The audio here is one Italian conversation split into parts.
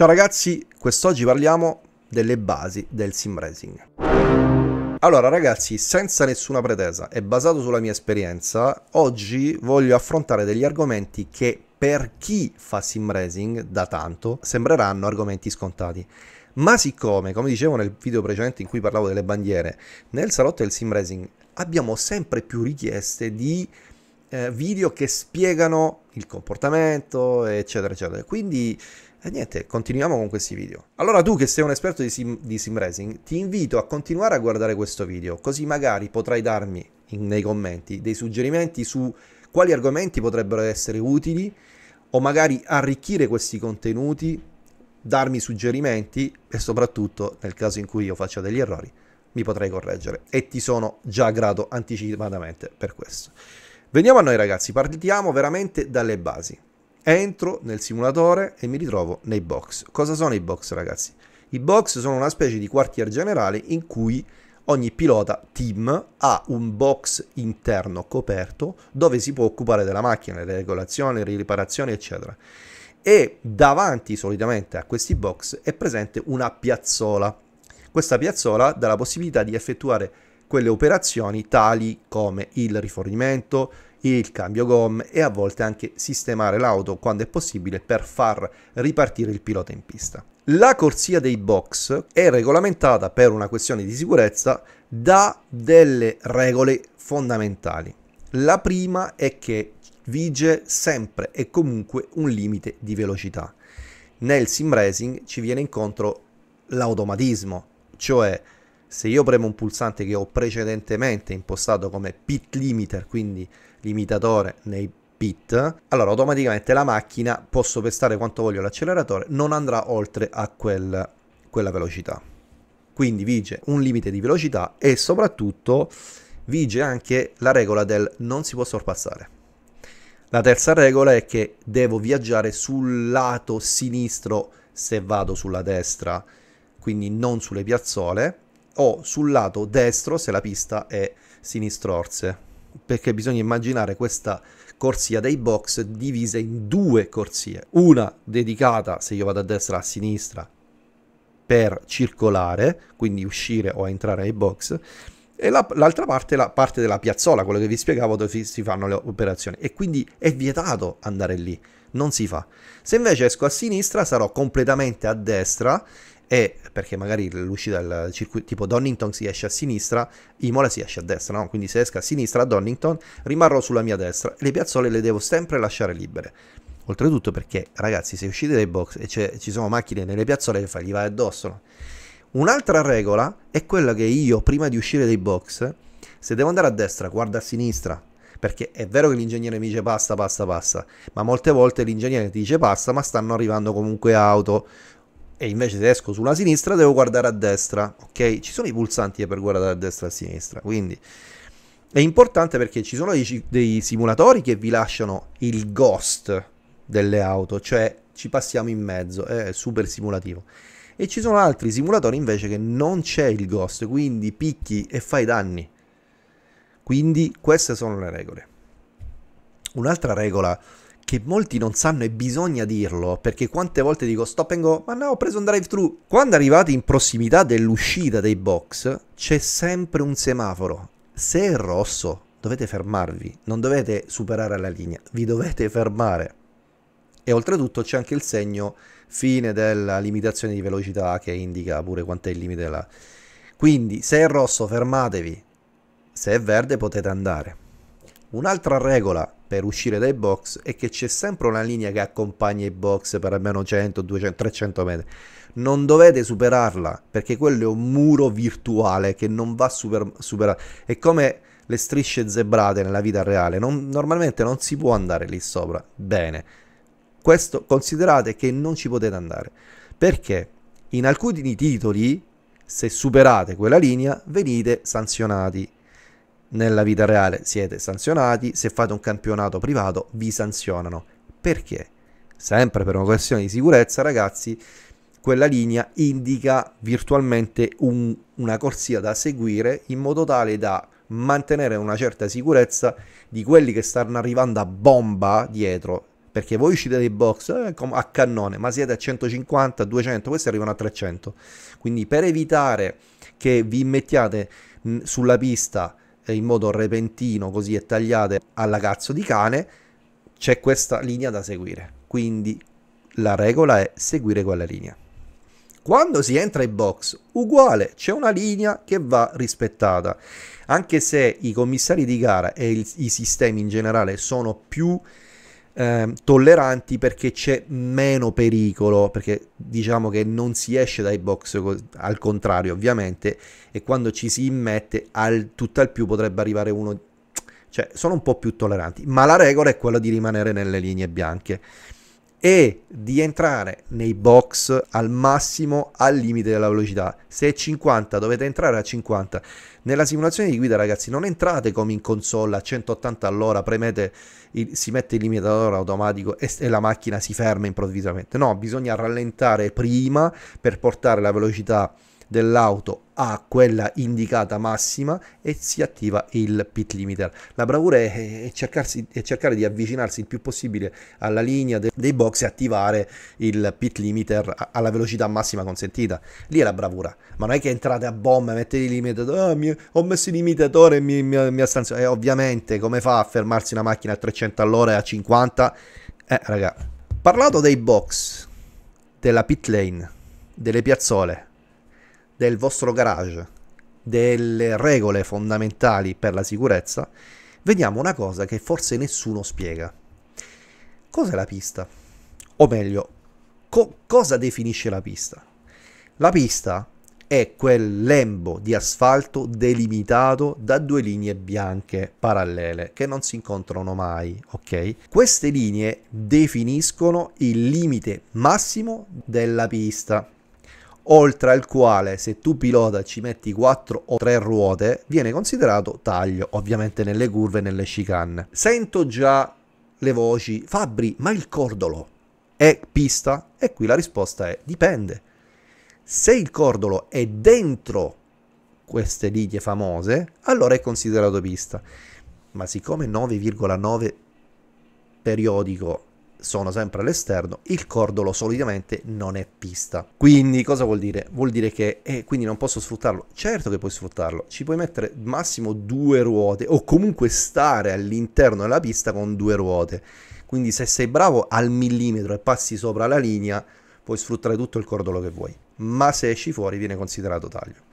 Ciao ragazzi, quest'oggi parliamo delle basi del sim racing. Allora ragazzi, senza nessuna pretesa e basato sulla mia esperienza, oggi voglio affrontare degli argomenti che per chi fa sim racing da tanto sembreranno argomenti scontati. Ma siccome, come dicevo nel video precedente in cui parlavo delle bandiere, nel salotto del sim racing abbiamo sempre più richieste di eh, video che spiegano il comportamento, eccetera, eccetera. Quindi e niente, continuiamo con questi video. Allora tu che sei un esperto di sim, di sim racing, ti invito a continuare a guardare questo video, così magari potrai darmi in, nei commenti dei suggerimenti su quali argomenti potrebbero essere utili o magari arricchire questi contenuti, darmi suggerimenti e soprattutto nel caso in cui io faccia degli errori mi potrei correggere e ti sono già grato anticipatamente per questo. Veniamo a noi ragazzi, partiamo veramente dalle basi entro nel simulatore e mi ritrovo nei box. Cosa sono i box ragazzi? I box sono una specie di quartier generale in cui ogni pilota team ha un box interno coperto dove si può occupare della macchina, le regolazioni, le riparazioni, eccetera. E davanti solitamente a questi box è presente una piazzola. Questa piazzola dà la possibilità di effettuare quelle operazioni tali come il rifornimento, il cambio gomme e a volte anche sistemare l'auto quando è possibile per far ripartire il pilota in pista. La corsia dei box è regolamentata per una questione di sicurezza da delle regole fondamentali. La prima è che vige sempre e comunque un limite di velocità. Nel sim racing ci viene incontro l'automatismo, cioè se io premo un pulsante che ho precedentemente impostato come pit limiter, quindi limitatore nei pit, allora automaticamente la macchina, posso pestare quanto voglio l'acceleratore, non andrà oltre a quel, quella velocità. Quindi vige un limite di velocità e soprattutto vige anche la regola del non si può sorpassare. La terza regola è che devo viaggiare sul lato sinistro se vado sulla destra, quindi non sulle piazzole o sul lato destro se la pista è sinistrorse perché bisogna immaginare questa corsia dei box divisa in due corsie, una dedicata se io vado a destra a sinistra per circolare, quindi uscire o entrare ai box, e la, l'altra parte la parte della piazzola, quello che vi spiegavo dove si fanno le operazioni e quindi è vietato andare lì, non si fa. Se invece esco a sinistra sarò completamente a destra e perché magari l'uscita dal circuito tipo Donington si esce a sinistra, Imola si esce a destra, no? quindi se esca a sinistra a Donington rimarrò sulla mia destra le piazzole le devo sempre lasciare libere. Oltretutto perché ragazzi se uscite dai box e ci sono macchine nelle piazzole che fai, gli vai addosso. No? Un'altra regola è quella che io prima di uscire dai box, se devo andare a destra guarda a sinistra, perché è vero che l'ingegnere mi dice basta, basta, basta, ma molte volte l'ingegnere ti dice basta, ma stanno arrivando comunque auto e invece se esco sulla sinistra devo guardare a destra, ok? Ci sono i pulsanti per guardare a destra e a sinistra, quindi è importante perché ci sono dei, dei simulatori che vi lasciano il ghost delle auto, cioè ci passiamo in mezzo, è super simulativo. E ci sono altri simulatori invece che non c'è il ghost, quindi picchi e fai danni. Quindi queste sono le regole. Un'altra regola che molti non sanno e bisogna dirlo, perché quante volte dico stop and go, ma no, ho preso un drive-thru. Quando arrivate in prossimità dell'uscita dei box, c'è sempre un semaforo. Se è rosso, dovete fermarvi, non dovete superare la linea, vi dovete fermare. E oltretutto c'è anche il segno fine della limitazione di velocità che indica pure quanto è il limite della... Quindi se è rosso fermatevi, se è verde potete andare. Un'altra regola per uscire dai box è che c'è sempre una linea che accompagna i box per almeno 100, 200, 300 metri. Non dovete superarla perché quello è un muro virtuale che non va super, superato. È come le strisce zebrate nella vita reale, non, normalmente non si può andare lì sopra. Bene, questo considerate che non ci potete andare perché in alcuni titoli, se superate quella linea, venite sanzionati nella vita reale siete sanzionati, se fate un campionato privato vi sanzionano. Perché? Sempre per una questione di sicurezza, ragazzi, quella linea indica virtualmente un, una corsia da seguire in modo tale da mantenere una certa sicurezza di quelli che stanno arrivando a bomba dietro. Perché voi uscite dai box eh, a cannone, ma siete a 150, 200, questi arrivano a 300. Quindi per evitare che vi mettiate sulla pista eh, in modo repentino, così e tagliate alla cazzo di cane, c'è questa linea da seguire. Quindi la regola è seguire quella linea. Quando si entra in box, uguale, c'è una linea che va rispettata. Anche se i commissari di gara e il, i sistemi in generale sono più eh, tolleranti perché c'è meno pericolo, perché diciamo che non si esce dai box al contrario ovviamente e quando ci si immette al, tutt'al più potrebbe arrivare uno, cioè sono un po' più tolleranti, ma la regola è quella di rimanere nelle linee bianche e di entrare nei box al massimo al limite della velocità. Se è 50 dovete entrare a 50. Nella simulazione di guida ragazzi non entrate come in console a 180 all'ora, premete il, si mette il limitatore automatico e, e la macchina si ferma improvvisamente. No, bisogna rallentare prima per portare la velocità dell'auto a quella indicata massima e si attiva il pit limiter. La bravura è, è cercare di avvicinarsi il più possibile alla linea de dei box e attivare il pit limiter alla velocità massima consentita. Lì è la bravura, ma non è che entrate a bomba, mettete il limitatore, oh, ho messo il limitatore e mi, mi, mi ha E eh, ovviamente come fa a fermarsi una macchina a 300 all'ora e a 50? Eh raga, parlato dei box, della pit lane, delle piazzole, del vostro garage, delle regole fondamentali per la sicurezza, vediamo una cosa che forse nessuno spiega. Cos'è la pista? O meglio, co- cosa definisce la pista? La pista è quel lembo di asfalto delimitato da due linee bianche parallele che non si incontrano mai, ok? Queste linee definiscono il limite massimo della pista oltre al quale se tu pilota ci metti 4 o 3 ruote viene considerato taglio, ovviamente nelle curve e nelle chicane. Sento già le voci, Fabri, ma il cordolo è pista? E qui la risposta è dipende. Se il cordolo è dentro queste righe famose, allora è considerato pista. Ma siccome 9,9 periodico sono sempre all'esterno, il cordolo solitamente non è pista. Quindi cosa vuol dire? Vuol dire che eh, quindi non posso sfruttarlo. Certo che puoi sfruttarlo, ci puoi mettere massimo due ruote o comunque stare all'interno della pista con due ruote. Quindi se sei bravo al millimetro e passi sopra la linea, puoi sfruttare tutto il cordolo che vuoi. Ma se esci fuori viene considerato taglio.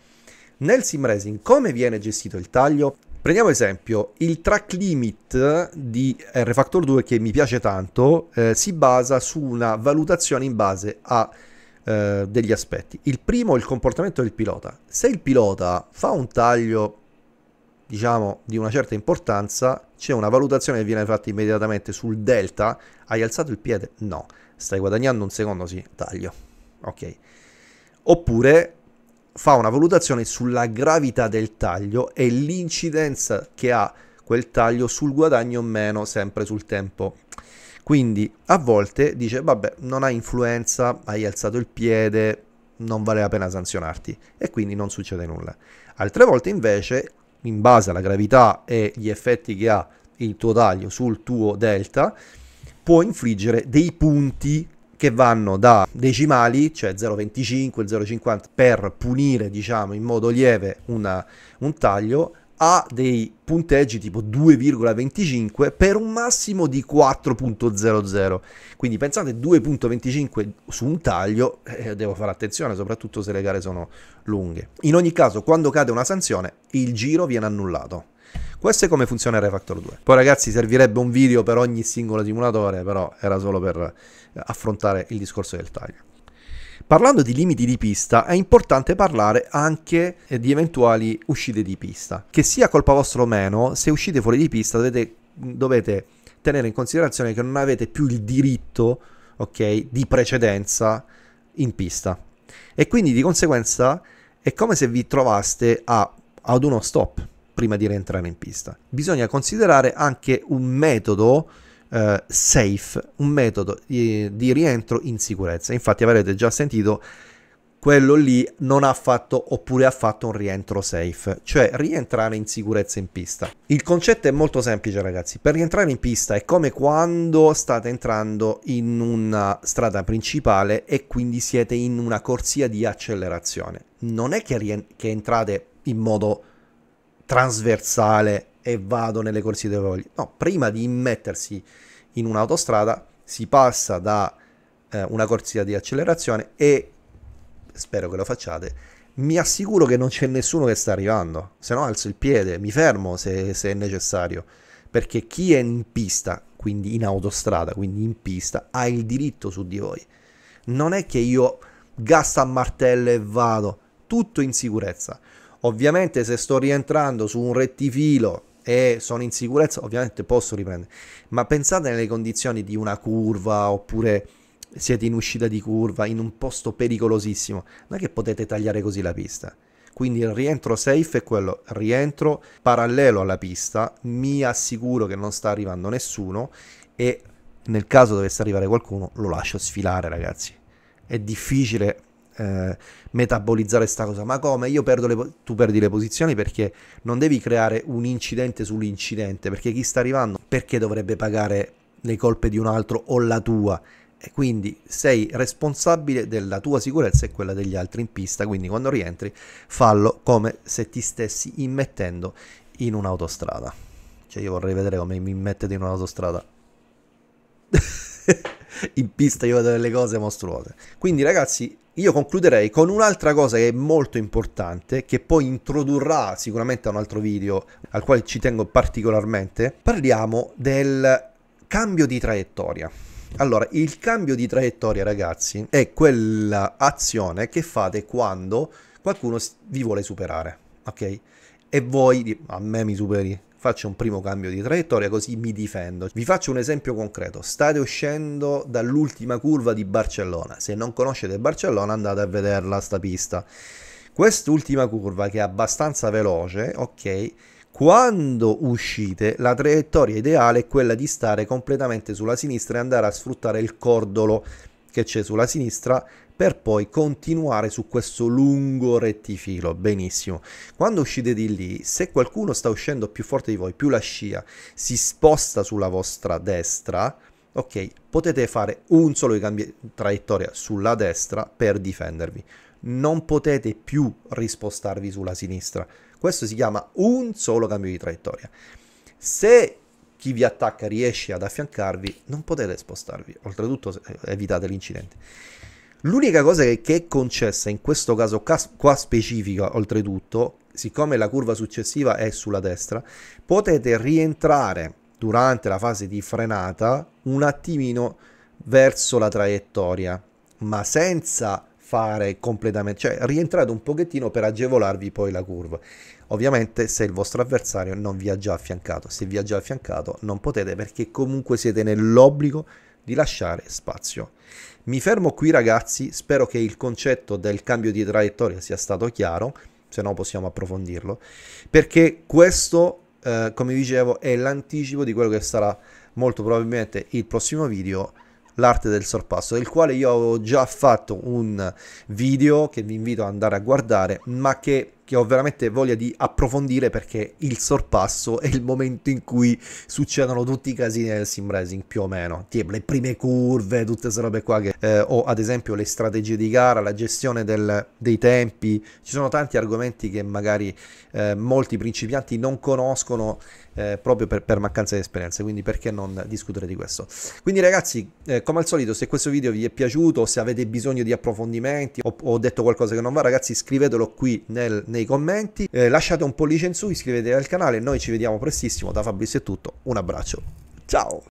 Nel sim racing come viene gestito il taglio? Prendiamo esempio il track limit di R-Factor 2 che mi piace tanto, eh, si basa su una valutazione in base a eh, degli aspetti. Il primo è il comportamento del pilota. Se il pilota fa un taglio diciamo di una certa importanza, c'è una valutazione che viene fatta immediatamente sul delta, hai alzato il piede? No, stai guadagnando un secondo, sì, taglio. Ok. Oppure fa una valutazione sulla gravità del taglio e l'incidenza che ha quel taglio sul guadagno o meno sempre sul tempo. Quindi a volte dice vabbè non hai influenza, hai alzato il piede, non vale la pena sanzionarti e quindi non succede nulla. Altre volte invece in base alla gravità e gli effetti che ha il tuo taglio sul tuo delta può infliggere dei punti che vanno da decimali, cioè 0,25, 0,50 per punire diciamo in modo lieve una, un taglio a dei punteggi tipo 2,25 per un massimo di 4.00. Quindi pensate 2.25 su un taglio, eh, devo fare attenzione soprattutto se le gare sono lunghe. In ogni caso, quando cade una sanzione, il giro viene annullato. Questo è come funziona Refactor 2. Poi ragazzi servirebbe un video per ogni singolo simulatore, però era solo per eh, affrontare il discorso del taglio. Parlando di limiti di pista, è importante parlare anche di eventuali uscite di pista. Che sia colpa vostra o meno, se uscite fuori di pista dovete, dovete tenere in considerazione che non avete più il diritto, ok, di precedenza in pista. E quindi di conseguenza è come se vi trovaste a, ad uno stop prima di rientrare in pista. Bisogna considerare anche un metodo eh, safe, un metodo di, eh, di rientro in sicurezza. Infatti avrete già sentito quello lì non ha fatto oppure ha fatto un rientro safe, cioè rientrare in sicurezza in pista. Il concetto è molto semplice ragazzi, per rientrare in pista è come quando state entrando in una strada principale e quindi siete in una corsia di accelerazione. Non è che, che entrate in modo trasversale e vado nelle corsie dove voglio. No, prima di immettersi in un'autostrada si passa da eh, una corsia di accelerazione e spero che lo facciate. Mi assicuro che non c'è nessuno che sta arrivando, se no alzo il piede, mi fermo se, se è necessario, perché chi è in pista, quindi in autostrada, quindi in pista, ha il diritto su di voi. Non è che io gasta a martello e vado, tutto in sicurezza. Ovviamente se sto rientrando su un rettifilo e sono in sicurezza, ovviamente posso riprendere. Ma pensate nelle condizioni di una curva oppure siete in uscita di curva, in un posto pericolosissimo, non è che potete tagliare così la pista. Quindi il rientro safe è quello, rientro parallelo alla pista, mi assicuro che non sta arrivando nessuno e nel caso dovesse arrivare qualcuno lo lascio sfilare ragazzi. È difficile eh, metabolizzare sta cosa. Ma come? Io perdo le po- tu perdi le posizioni perché non devi creare un incidente sull'incidente, perché chi sta arrivando, perché dovrebbe pagare le colpe di un altro o la tua? E quindi sei responsabile della tua sicurezza e quella degli altri in pista, quindi quando rientri fallo come se ti stessi immettendo in un'autostrada. Cioè io vorrei vedere come mi immettete in un'autostrada. in pista io vedo delle cose mostruose. Quindi ragazzi, io concluderei con un'altra cosa che è molto importante, che poi introdurrà sicuramente a un altro video al quale ci tengo particolarmente. Parliamo del cambio di traiettoria. Allora, il cambio di traiettoria, ragazzi, è quell'azione che fate quando qualcuno vi vuole superare, ok? E voi, a me mi superi, faccio un primo cambio di traiettoria così mi difendo. Vi faccio un esempio concreto, state uscendo dall'ultima curva di Barcellona, se non conoscete Barcellona andate a vederla sta pista. Quest'ultima curva che è abbastanza veloce, ok, quando uscite la traiettoria ideale è quella di stare completamente sulla sinistra e andare a sfruttare il cordolo che c'è sulla sinistra per poi continuare su questo lungo rettifilo. Benissimo. Quando uscite di lì, se qualcuno sta uscendo più forte di voi, più la scia si sposta sulla vostra destra, ok, potete fare un solo cambio di traiettoria sulla destra per difendervi. Non potete più rispostarvi sulla sinistra. Questo si chiama un solo cambio di traiettoria. Se chi vi attacca riesce ad affiancarvi, non potete spostarvi. Oltretutto eh, evitate l'incidente. L'unica cosa che, è concessa in questo caso qua specifica, oltretutto, siccome la curva successiva è sulla destra, potete rientrare durante la fase di frenata un attimino verso la traiettoria, ma senza fare completamente, cioè rientrate un pochettino per agevolarvi poi la curva. Ovviamente se il vostro avversario non vi ha già affiancato, se vi ha già affiancato non potete perché comunque siete nell'obbligo di lasciare spazio. Mi fermo qui ragazzi, spero che il concetto del cambio di traiettoria sia stato chiaro, se no possiamo approfondirlo, perché questo, eh, come dicevo, è l'anticipo di quello che sarà molto probabilmente il prossimo video l'arte del sorpasso, del quale io avevo già fatto un video che vi invito ad andare a guardare, ma che che ho veramente voglia di approfondire perché il sorpasso è il momento in cui succedono tutti i casini del sim racing più o meno, tipo le prime curve, tutte queste robe qua che eh, o ad esempio le strategie di gara, la gestione del, dei tempi, ci sono tanti argomenti che magari eh, molti principianti non conoscono eh, proprio per, per, mancanza di esperienze quindi perché non discutere di questo. Quindi ragazzi, eh, come al solito, se questo video vi è piaciuto, se avete bisogno di approfondimenti o ho detto qualcosa che non va, ragazzi scrivetelo qui nel, nel nei commenti, eh, lasciate un pollice in su, iscrivetevi al canale, noi ci vediamo prestissimo, da Fabrizio è tutto, un abbraccio, ciao!